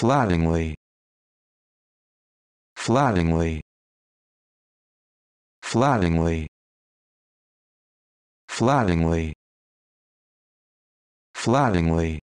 flattingly flattingly flattingly flattingly flattingly